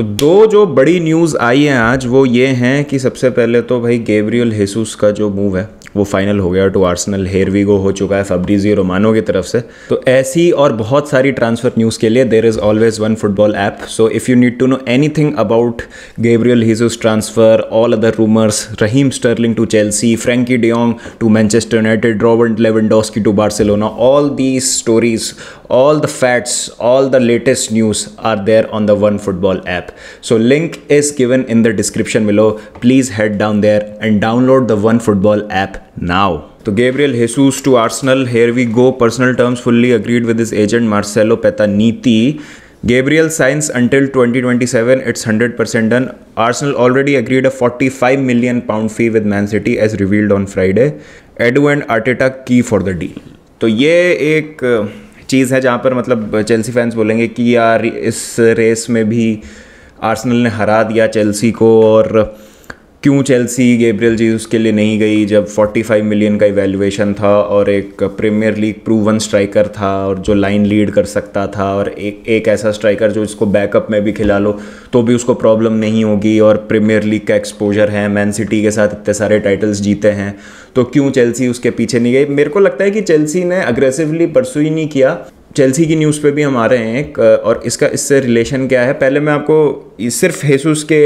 तो दो जो बड़ी न्यूज़ आई है आज वो ये हैं कि सबसे पहले तो भाई गेब्रियल हेसूस का जो मूव है वो फाइनल हो गया टू आर्सनल गो हो चुका है फब्रीजियो रोमानो की तरफ से तो ऐसी और बहुत सारी ट्रांसफर न्यूज़ के लिए there is always one football app so if you need to know anything about Gabriel Jesus transfer all other rumours Raheem Sterling to Chelsea Frenkie de Jong to Manchester United Robert Lewandowski to Barcelona all these stories all the facts all the latest news are there on the one football app so link is given in the description below. Please head down there and download the one football app now तो Gabriel Jesus to Arsenal here we go personal terms fully agreed with this agent Marcelo Pettinati Gabriel signs until 2027 it's hundred percent done Arsenal already agreed a forty five million pound fee with Man City as revealed on Friday Edu and Arteta key for the deal तो ये एक uh, चीज़ है जहाँ पर मतलब Chelsea fans बोलेंगे कि यार इस रेस में भी आर्सनल ने हरा दिया चेल्सी को और क्यों चेल्सी गेब्रियल जीसस के लिए नहीं गई जब 45 मिलियन का इवेल्यूएशन था और एक प्रीमियर लीग प्रूवन स्ट्राइकर था और जो लाइन लीड कर सकता था और एक एक ऐसा स्ट्राइकर जो इसको बैकअप में भी खिला लो तो भी उसको प्रॉब्लम नहीं होगी और प्रीमियर लीग का एक्सपोजर है मैन सिटी के साथ इतने सारे टाइटल्स जीते हैं तो क्यों चेल्सी उसके पीछे नहीं गई मेरे को लगता है कि चेल्सी ने अग्रेसिवली परसू ही नहीं किया चेल्सी की न्यूज़ पे भी हम आ रहे हैं और इसका इससे रिलेशन क्या है पहले मैं आपको सिर्फ हेसुस के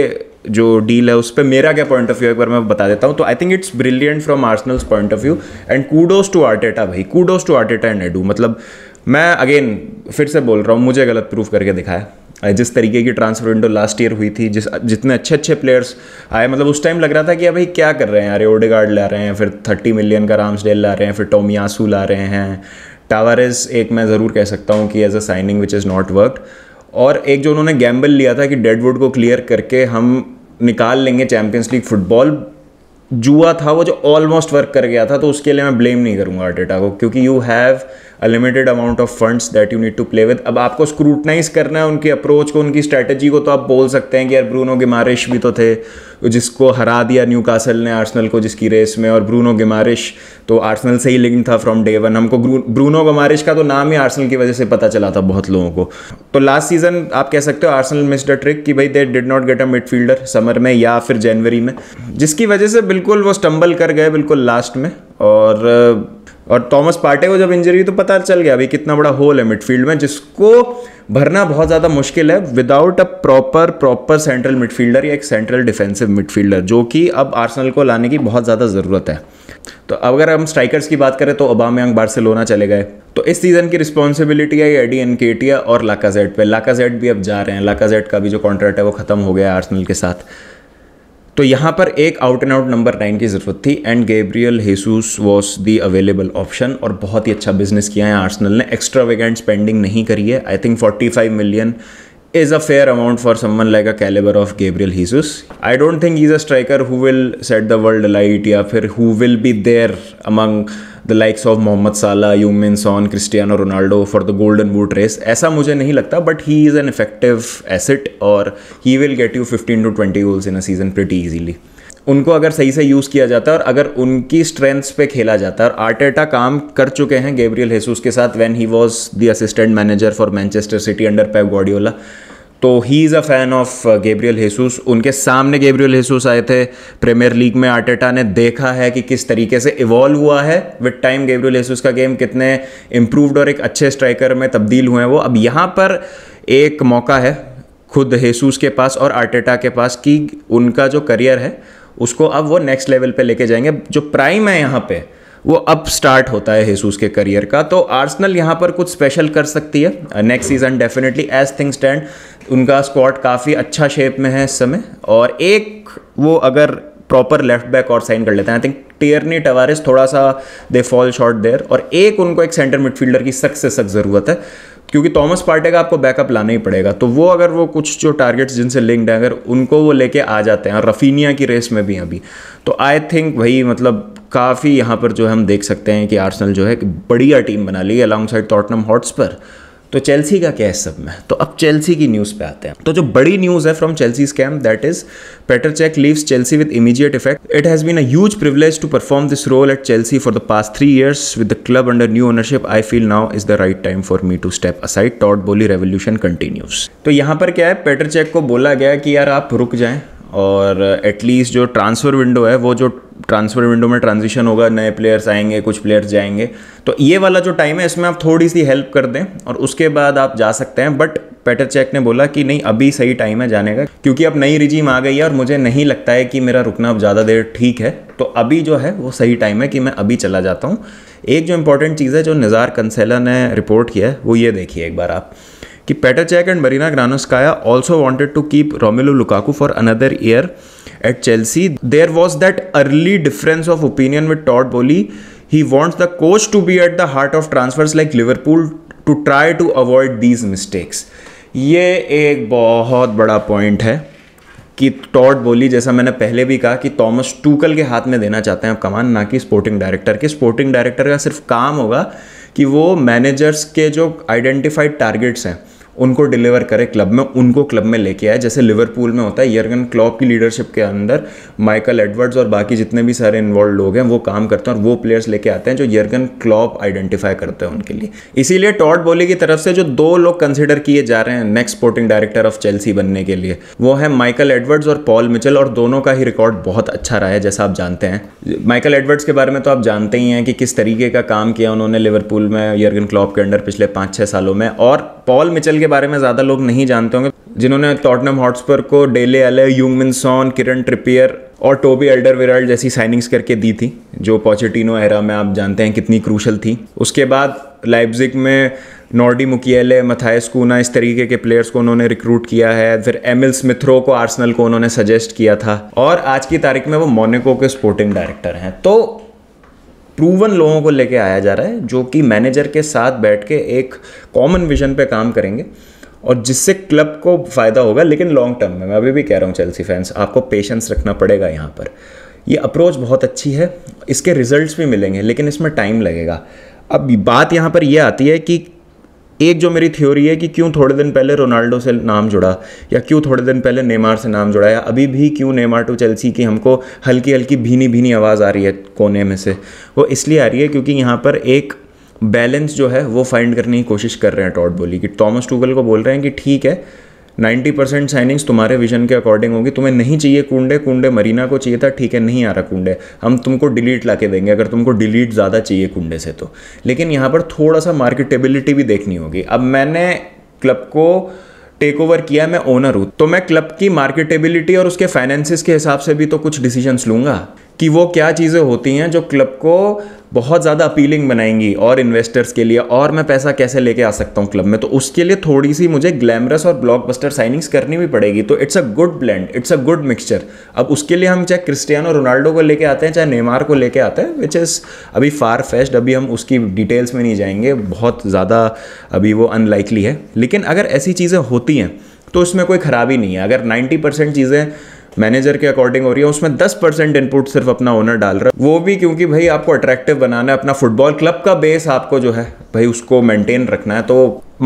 जो डील है उस पर मेरा क्या पॉइंट ऑफ व्यू एक बार मैं बता देता हूँ तो I think it's brilliant from Arsenal's point of view and kudos to Arteta भाई kudos to Arteta and Edu मतलब मैं अगेन फिर से बोल रहा हूँ मुझे गलत प्रूफ करके दिखाया जिस तरीके की ट्रांसफर विंडो लास्ट ईयर हुई थी जिस जितने अच्छे अच्छे प्लेयर्स आए मतलब उस टाइम लग रहा था कि भाई क्या कर रहे हैं अरे ओडेगार्ड ला रहे हैं फिर थर्टी मिलियन का राम्सडेल ला रहे हैं फिर टोमियासू ला रहे हैं टावरस एक मैं ज़रूर कह सकता हूँ कि as a signing which is not work और एक जो उन्होंने गैम्बल लिया था कि डेडवुड को क्लियर करके हम निकाल लेंगे चैम्पियंस लीग फुटबॉल जुआ था वो जो ऑलमोस्ट वर्क कर गया था तो उसके लिए मैं ब्लेम नहीं करूँगा आर्टेटा को क्योंकि you have a limited amount of funds that you need to play with अब आपको स्क्रूटनाइज करना है उनकी अप्रोच को उनकी स्ट्रैटेजी को तो आप बोल सकते हैं कि यार ब्रूनो गिमारिश भी तो थे जिसको हरा दिया न्यू कासल ने आर्सनल को जिसकी रेस में और ब्रूनो गिमारिश तो आर्सनल से ही लिंक था फ्रॉम डे वन हमको ब्रूनो गिमारिश का तो नाम ही आर्सनल की वजह से पता चला था बहुत लोगों को तो लास्ट सीजन आप कह सकते हो आर्सनल मिस्ड अ ट्रिक कि भाई they did not get a midfielder summer में या फिर जनवरी में जिसकी वजह से बिल्कुल वो स्टम्बल कर गए बिल्कुल लास्ट में और और थॉमस पार्टे को जब इंजरी हुई तो पता चल गया अभी कितना बड़ा होल है मिडफील्ड में जिसको भरना बहुत ज़्यादा मुश्किल है without a proper proper central midfielder या एक सेंट्रल डिफेंसिव मिडफील्डर जो कि अब आर्सनल को लाने की बहुत ज़्यादा ज़रूरत है तो अगर हम स्ट्राइकर्स की बात करें तो ओबामयांग बार्सिलोना चले गए तो इस सीज़न की रिस्पॉन्सिबिलिटी है एडी एनकेटिया और लाकाजेट पर लाकाजेट भी अब जा रहे हैं लाकाजेट का भी जो कॉन्ट्रैक्ट है वो ख़त्म हो गया आर्सनल के साथ तो यहाँ पर एक out and out number nine की जरूरत थी and Gabriel Jesus was the available option और बहुत ही अच्छा बिजनेस किया है आर्सनल ने एक्स्ट्रा वेगेंट स्पेंडिंग नहीं करी है I think forty five million is a fair amount for someone like a calibre of Gabriel Jesus I don't think is a striker who will set the world light या फिर who will be there among the likes of Mohamed Salah यूमिन Son Cristiano Ronaldo for the golden boot race ऐसा मुझे नहीं लगता but he is an effective asset और he will get you fifteen to twenty goals in a season pretty easily उनको अगर सही से यूज़ किया जाता है और अगर उनकी स्ट्रेंथ्स पे खेला जाता है और आर्टेटा काम कर चुके हैं गेब्रियल हेसूस के साथ when he was the assistant manager for Manchester City under Pep Guardiola तो he is a fan of Gabriel Jesus उनके सामने गेब्रियल हेसूस आए थे प्रीमियर लीग में आर्टेटा ने देखा है कि किस तरीके से इवॉल्व हुआ है विद टाइम गेब्रियल हेसूस का गेम कितने इम्प्रूवड और एक अच्छे स्ट्राइकर में तब्दील हुए हैं वो अब यहाँ पर एक मौका है खुद हेसूस के पास और आर्टेटा के पास कि उनका जो करियर है उसको अब वो नेक्स्ट लेवल पे लेके जाएंगे जो प्राइम है यहाँ पे वो अब स्टार्ट होता है हेसूस के करियर का तो आर्सनल यहाँ पर कुछ स्पेशल कर सकती है next season definitely as thing stand उनका स्क्वाड काफ़ी अच्छा शेप में है इस समय और एक वो अगर प्रॉपर लेफ्ट बैक और साइन कर लेते हैं आई थिंक टियरनी टवारिस थोड़ा सा दे फॉल शॉर्ट देयर और एक उनको एक सेंटर मिडफील्डर की सख्त से सख्त ज़रूरत है क्योंकि थॉमस पार्टे का आपको बैकअप लाना ही पड़ेगा तो वो अगर वो कुछ जो टारगेट्स जिनसे लिंक्ड है अगर उनको वो लेके आ जाते हैं और रफीनिया की रेस में भी अभी तो आई थिंक वही मतलब काफ़ी यहाँ पर जो हम देख सकते हैं कि आर्सनल जो है बढ़िया टीम बना ली अलॉन्ग साइड टॉटनम हॉट्स पर तो चेल्सी का क्या है सब में तो अब चेल्सी की न्यूज़ पे आते हैं तो जो बड़ी न्यूज़ है from Chelsea scam that is Petr Cech leaves Chelsea with immediate effect it has been a huge privilege to perform this role at Chelsea for the past three years with the club under new ownership I feel now is the right time for me to step aside Todd Boehly revolution continues तो यहाँ पर क्या है पेटर check को बोला गया कि यार आप रुक जाएं और एटलीस्ट जो ट्रांसफ़र विंडो है वो जो ट्रांसफ़र विंडो में ट्रांजिशन होगा नए प्लेयर्स आएंगे कुछ प्लेयर्स जाएंगे तो ये वाला जो टाइम है इसमें आप थोड़ी सी हेल्प कर दें और उसके बाद आप जा सकते हैं बट पेटर चेक ने बोला कि नहीं अभी सही टाइम है जाने का क्योंकि अब नई रिजीम आ गई है और मुझे नहीं लगता है कि मेरा रुकना अब ज़्यादा देर ठीक है तो अभी जो है वो सही टाइम है कि मैं अभी चला जाता हूँ एक जो इंपॉर्टेंट चीज़ है जो निज़ार कंसेला ने रिपोर्ट किया है वो ये देखिए एक बार आप कि Petr Cech and Marina Granovskaia also wanted to keep Romelu Lukaku for another year at Chelsea there was that early difference of opinion with Todd Boehly he wants the coach to be at the heart of transfers like Liverpool to try to avoid these mistakes ये एक बहुत बड़ा point है कि taught बोली जैसा मैंने पहले भी कहा कि थॉमस टूकल के हाथ में देना चाहते हैं कमान ना कि स्पोर्टिंग डायरेक्टर के स्पोर्टिंग डायरेक्टर का सिर्फ काम होगा कि वो मैनेजर्स के जो आइडेंटिफाइड टारगेट्स हैं उनको डिलीवर करे क्लब में उनको क्लब में लेके आए जैसे लिवरपूल में होता है यर्गन क्लॉप की लीडरशिप के अंदर माइकल एडवर्ड्स और बाकी जितने भी सारे इन्वॉल्व लोग हैं वो काम करते हैं और वो प्लेयर्स लेके आते हैं जो यर्गन क्लॉप आइडेंटिफाई करते हैं उनके लिए इसीलिए टॉट बोली की तरफ से जो दो लोग कंसिडर किए जा रहे हैं next sporting director of Chelsea बनने के लिए वो है माइकल एडवर्ड्स और पॉल मिचल और दोनों का ही रिकॉर्ड बहुत अच्छा रहा है जैसा आप जानते हैं माइकल एडवर्ड्स के बारे में तो आप जानते ही हैं कि किस तरीके का काम किया उन्होंने लिवरपूल में यर्गन क्लॉप के अंडर पिछले पाँच छः सालों में और पॉल मिचल के बारे में ज़्यादा लोग नहीं जानते होंगे जिन्होंने टॉटनम हॉटस्पर को Dele Alli Heung min Son Kieran Trippier और टोबी एल्डर विराल्ड जैसी साइनिंग्स करके दी थी जो पॉचेटिनो एरा में आप जानते हैं कितनी क्रूशल थी उसके बाद लाइब्जिक में नॉर्डी मुकीले मथायस कूना इस तरीके के प्लेयर्स को उन्होंने रिक्रूट किया है फिर एमिल स्मिथ्रो को आर्सनल को उन्होंने सजेस्ट किया था और आज की तारीख में वो मोनिको के स्पोर्टिंग डायरेक्टर हैं तो प्रूवन लोगों को लेके आया जा रहा है जो कि मैनेजर के साथ बैठ के एक कॉमन विजन पे काम करेंगे और जिससे क्लब को फ़ायदा होगा लेकिन लॉन्ग टर्म में मैं अभी भी कह रहा हूँ चेल्सी फैंस आपको पेशेंस रखना पड़ेगा यहाँ पर ये अप्रोच बहुत अच्छी है इसके रिजल्ट्स भी मिलेंगे लेकिन इसमें टाइम लगेगा अब बात यहाँ पर यह आती है कि एक जो मेरी थ्योरी है कि क्यों थोड़े दिन पहले रोनाल्डो से नाम जुड़ा या क्यों थोड़े दिन पहले नेमार से नाम जुड़ा या अभी भी क्यों नेमार टू चेल्सी की हमको हल्की हल्की भीनी भीनी आवाज़ आ रही है कोने में से वो इसलिए आ रही है क्योंकि यहाँ पर एक बैलेंस जो है वो फाइंड करने की कोशिश कर रहे हैं टॉट बोली कि टॉमस टूगल को बोल रहे हैं कि ठीक है 90 परसेंट साइनिंग्स तुम्हारे विजन के अकॉर्डिंग होगी तुम्हें नहीं चाहिए कुंडे कुंडे मरीना को चाहिए था ठीक है नहीं आ रहा कुंडे हम तुमको डिलीट ला के देंगे अगर तुमको डिलीट ज़्यादा चाहिए कुंडे से तो लेकिन यहाँ पर थोड़ा सा मार्केटेबिलिटी भी देखनी होगी अब मैंने क्लब को टेक ओवर किया मैं ओनर हूँ तो मैं क्लब की मार्केटेबिलिटी और उसके फाइनेंसिस के हिसाब से भी तो कुछ डिसीजंस लूँगा कि वो क्या चीज़ें होती हैं जो क्लब को बहुत ज़्यादा अपीलिंग बनाएंगी और इन्वेस्टर्स के लिए और मैं पैसा कैसे लेके आ सकता हूँ क्लब में तो उसके लिए थोड़ी सी मुझे ग्लैमरस और ब्लॉकबस्टर साइनिंग्स करनी भी पड़ेगी तो it's a good blend it's a good mixture अब उसके लिए हम चाहे क्रिस्टियानो रोनाल्डो को लेके आते हैं चाहे नेमार को लेके आते हैं विच इज़ अभी फार फेस्ट अभी हम उसकी डिटेल्स में नहीं जाएंगे बहुत ज़्यादा अभी वो अनलाइकली है लेकिन अगर ऐसी चीज़ें होती हैं तो उसमें कोई ख़राबी नहीं है अगर 90 परसेंट चीज़ें मैनेजर के अकॉर्डिंग हो रही है उसमें दस परसेंट इनपुट सिर्फ अपना ओनर डाल रहा है वो भी क्योंकि भाई आपको अट्रैक्टिव बनाना है अपना फुटबॉल क्लब का बेस आपको जो है भाई उसको मेंटेन रखना है तो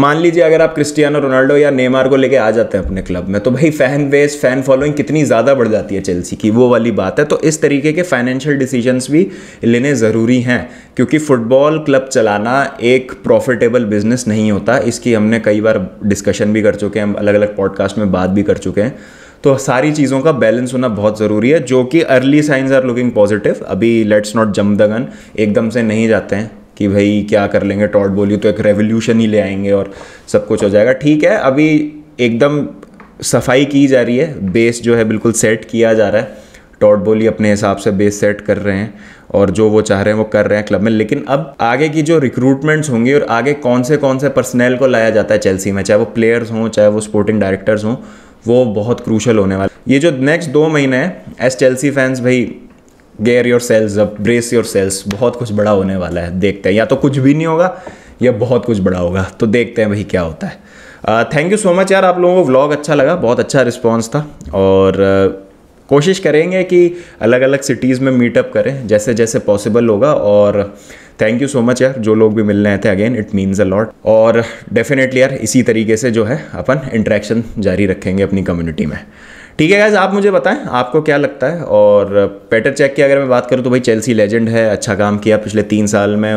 मान लीजिए अगर आप क्रिस्टियानो रोनाल्डो या नेमार को लेके आ जाते हैं अपने क्लब में तो भाई फैन बेस फैन फॉलोइंग कितनी ज़्यादा बढ़ जाती है चेल्सी की वो वाली बात है तो इस तरीके के फाइनेंशियल डिसीजंस भी लेने ज़रूरी हैं क्योंकि फुटबॉल क्लब चलाना एक प्रॉफिटेबल बिजनेस नहीं होता इसकी हमने कई बार डिस्कशन भी कर चुके हैं अलग अलग पॉडकास्ट में बात भी कर चुके हैं तो सारी चीज़ों का बैलेंस होना बहुत ज़रूरी है जो कि early signs are looking positive अभी let's not jump the gun एकदम से नहीं जाते हैं कि भाई क्या कर लेंगे टॉट बोली तो एक रेवोल्यूशन ही ले आएंगे और सब कुछ हो जाएगा ठीक है अभी एकदम सफाई की जा रही है बेस जो है बिल्कुल सेट किया जा रहा है टॉट बोली अपने हिसाब से बेस सेट कर रहे हैं और जो वो चाह रहे हैं वो कर रहे हैं क्लब में लेकिन अब आगे की जो रिक्रूटमेंट्स होंगी और आगे कौन से कौन से पर्सनल को लाया जाता है चेल्सी में चाहे वो प्लेयर्स हों चाहे वो स्पोर्टिंग डायरेक्टर्स हों वो बहुत क्रूशल होने वाला ये जो नेक्स्ट दो महीने हैं एस चेल्सी फैंस भाई गेयर योर सेल्स अब ब्रेस योर सेल्स बहुत कुछ बड़ा होने वाला है देखते हैं या तो कुछ भी नहीं होगा या बहुत कुछ बड़ा होगा तो देखते हैं भाई क्या होता है थैंक यू सो मच यार आप लोगों को व्लॉग अच्छा लगा बहुत अच्छा रिस्पॉन्स था और uh, कोशिश करेंगे कि अलग अलग सिटीज़ में मीटअप करें जैसे जैसे पॉसिबल होगा और थैंक यू सो मच यार जो लोग भी मिलने आए थे again it means a lot और डेफिनेटली यार इसी तरीके से जो है अपन इंट्रैक्शन जारी रखेंगे अपनी कम्युनिटी में ठीक है गैज आप मुझे बताएं आपको क्या लगता है और पेटर चेक की अगर मैं बात करूं तो भाई चेल्सी लेजेंड है अच्छा काम किया पिछले तीन साल में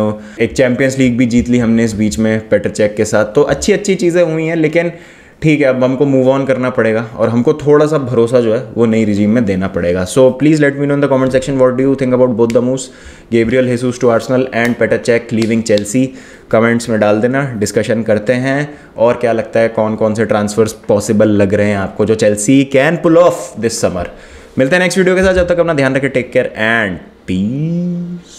एक चैम्पियंस लीग भी जीत ली हमने इस बीच में पेटर चेक के साथ तो अच्छी अच्छी चीज़ें हुई हैं लेकिन ठीक है अब हमको मूव ऑन करना पड़ेगा और हमको थोड़ा सा भरोसा जो है वो नई रिजीम में देना पड़ेगा so please let me know in the comment section what do you think about both the moves Gabriel Jesus to Arsenal and Petr Cech leaving Chelsea comments में डाल देना डिस्कशन करते हैं और क्या लगता है कौन कौन से ट्रांसफर्स पॉसिबल लग रहे हैं आपको जो Chelsea can pull off this summer मिलते हैं नेक्स्ट वीडियो के साथ जब तक अपना ध्यान रखें टेक केयर एंड पीस